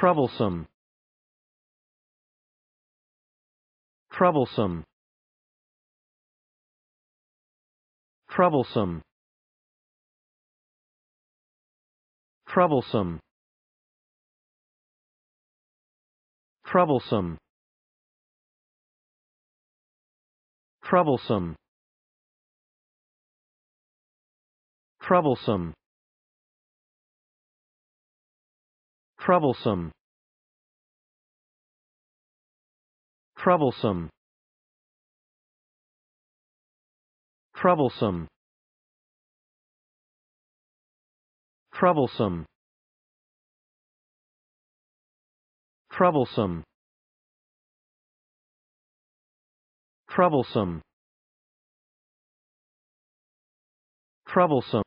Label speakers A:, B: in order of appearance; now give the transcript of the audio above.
A: troublesome troublesome troublesome troublesome troublesome troublesome troublesome troublesome troublesome troublesome troublesome troublesome troublesome troublesome